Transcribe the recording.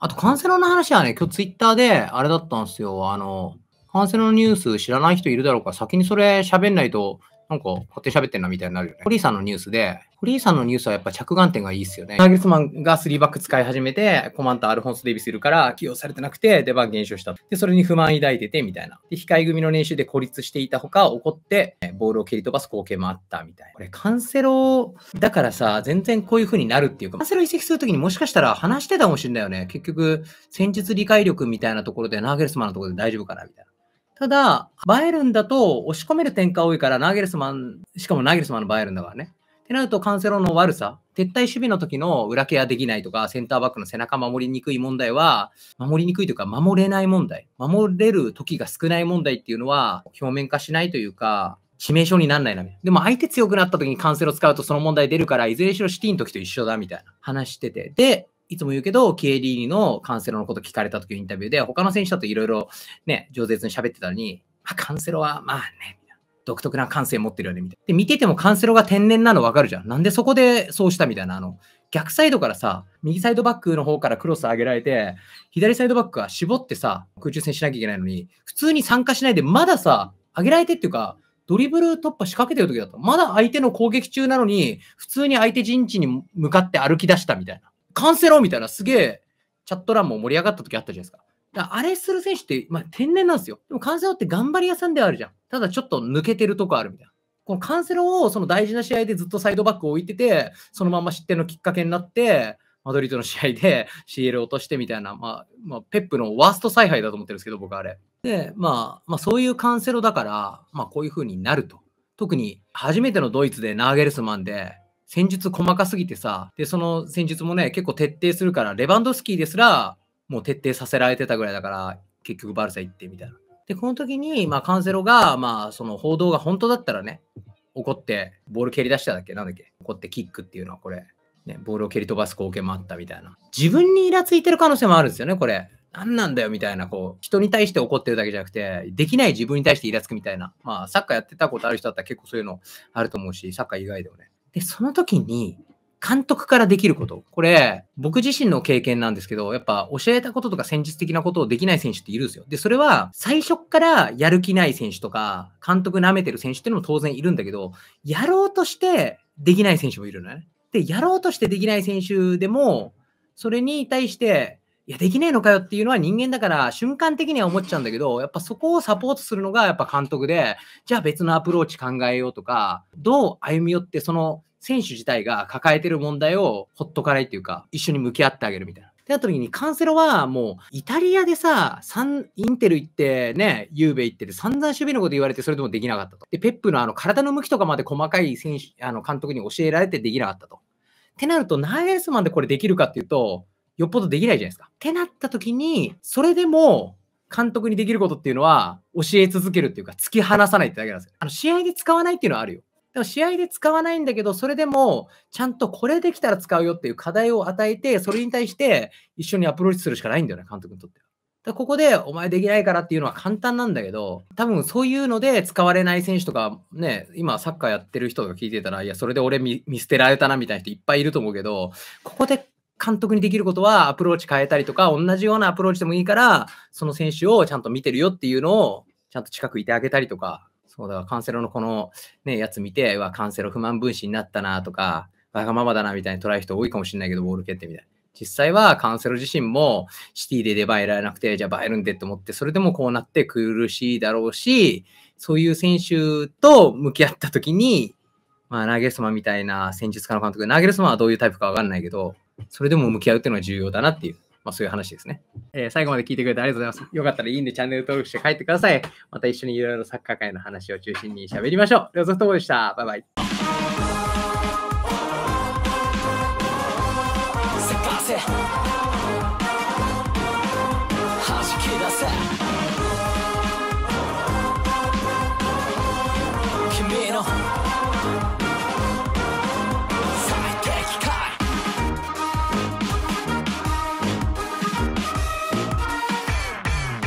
あと、カンセロの話はね、今日ツイッターで、あれだったんですよ。あの、カンセロのニュース知らない人いるだろうか先にそれ喋んないとなんか、こうって喋ってんなみたいになるよね。堀井さんのニュースで、堀井さんのニュースはやっぱ着眼点がいいっすよね。ナーゲルスマンが3バック使い始めて、コマンとアルフォンス・デイビスいるから起用されてなくて出番減少した。で、それに不満抱いててみたいな。で、控え組の練習で孤立していたほか、怒ってボールを蹴り飛ばす光景もあったみたいな。これ、カンセロだからさ、全然こういう風になるっていうか、カンセロ移籍するときにもしかしたら話してたかもしれないよね。結局、戦術理解力みたいなところでナーゲルスマンのところで大丈夫かなみたいな。ただ、バイエルンだと押し込める点が多いから、ナーゲルスマン、しかもナーゲルスマンのバイエルンだからね。ってなると、カンセロの悪さ、撤退守備の時の裏ケアできないとか、センターバックの背中守りにくい問題は、守りにくいというか、守れない問題、守れる時が少ない問題っていうのは、表面化しないというか、致命傷になんないな。でも相手強くなった時にカンセロ使うとその問題出るから、いずれにしろシティの時と一緒だみたいな話してて。で、いつも言うけど、ケイリーのカンセロのこと聞かれた時のインタビューで、他の選手だといろいろね、饒舌に喋ってたのに、まあ、カンセロはまあね、独特な感性持ってるよね、みたいな。で、見ててもカンセロが天然なの分かるじゃん。なんでそこでそうしたみたいな、あの、逆サイドからさ、右サイドバックの方からクロス上げられて、左サイドバックは絞ってさ、空中戦しなきゃいけないのに、普通に参加しないで、まださ、上げられてっていうか、ドリブル突破仕掛けてる時だった。まだ相手の攻撃中なのに、普通に相手陣地に向かって歩き出したみたいな。カンセロみたいなすげえチャット欄も盛り上がった時あったじゃないですか。だあれする選手って、まあ、天然なんですよ。でもカンセロって頑張り屋さんではあるじゃん。ただちょっと抜けてるとこあるみたいな。このカンセロをその大事な試合でずっとサイドバックを置いてて、そのまま失点のきっかけになって、マドリードの試合で CL 落としてみたいな、まあ、まあ、ペップのワースト采配だと思ってるんですけど、僕あれ。で、まあ、まあ、そういうカンセロだから、まあ、こういう風になると。特に初めてのドイツでナーゲルスマンで、戦術細かすぎてさ、で、その戦術もね、結構徹底するから、レバンドスキーですら、もう徹底させられてたぐらいだから、結局バルサ行ってみたいな。で、この時に、まあ、カンセロが、まあ、その報道が本当だったらね、怒って、ボール蹴り出しただっけなんだっけ怒ってキックっていうのはこれ、ね、ボールを蹴り飛ばす光景もあったみたいな。自分にイラついてる可能性もあるんですよね、これ。何なんだよみたいな、こう、人に対して怒ってるだけじゃなくて、できない自分に対してイラつくみたいな。まあ、サッカーやってたことある人だったら結構そういうのあると思うし、サッカー以外でもね。で、その時に、監督からできること。これ、僕自身の経験なんですけど、やっぱ教えたこととか戦術的なことをできない選手っているんですよ。で、それは最初からやる気ない選手とか、監督舐めてる選手っていうのも当然いるんだけど、やろうとしてできない選手もいるのね。で、やろうとしてできない選手でも、それに対していや、できねえのかよっていうのは人間だから瞬間的には思っちゃうんだけど、やっぱそこをサポートするのがやっぱ監督で、じゃあ別のアプローチ考えようとか、どう歩み寄ってその選手自体が抱えてる問題をほっとかないっていうか、一緒に向き合ってあげるみたいな。ってなった時に、カンセロはもう、イタリアでさ、インテル行ってね、ユーベ行ってて、散々守備のこと言われて、それでもできなかったと。で、ペップのあの、体の向きとかまで細かい選手、あの、監督に教えられてできなかったと。ってなると、ナイエスマンでこれできるかっていうと、よっぽどできないじゃないですか。ってなった時に、それでも監督にできることっていうのは、教え続けるっていうか、突き放さないってだけなんですよ。あの、試合で使わないっていうのはあるよ。でも試合で使わないんだけど、それでも、ちゃんとこれできたら使うよっていう課題を与えて、それに対して一緒にアプローチするしかないんだよね、監督にとっては。だここで、お前できないからっていうのは簡単なんだけど、多分そういうので使われない選手とか、ね、今サッカーやってる人が聞いてたら、いや、それで俺見捨てられたなみたいな人いっぱいいると思うけど、ここで監督にできることはアプローチ変えたりとか、同じようなアプローチでもいいから、その選手をちゃんと見てるよっていうのを、ちゃんと近くいてあげたりとか、そうだからカンセロのこの、ね、やつ見て、はカンセロ不満分子になったなとか、わがままだなみたいに捉える人多いかもしれないけど、ボール蹴ってみたいな。実際はカンセロ自身もシティで出番えられなくて、じゃあ映えるんでって思って、それでもこうなって苦しいだろうし、そういう選手と向き合った時に、まあ、ナゲルスマみたいな戦術家の監督、ナゲルスマはどういうタイプかわかんないけど、それでも向き合うっていうのは重要だなっていう、まあ、そういう話ですね、えー、最後まで聞いてくれてありがとうございます。よかったらいいんでチャンネル登録して帰ってください。また一緒にいろいろサッカー界の話を中心に喋りましょう。両ソフでした。バイバイ。世界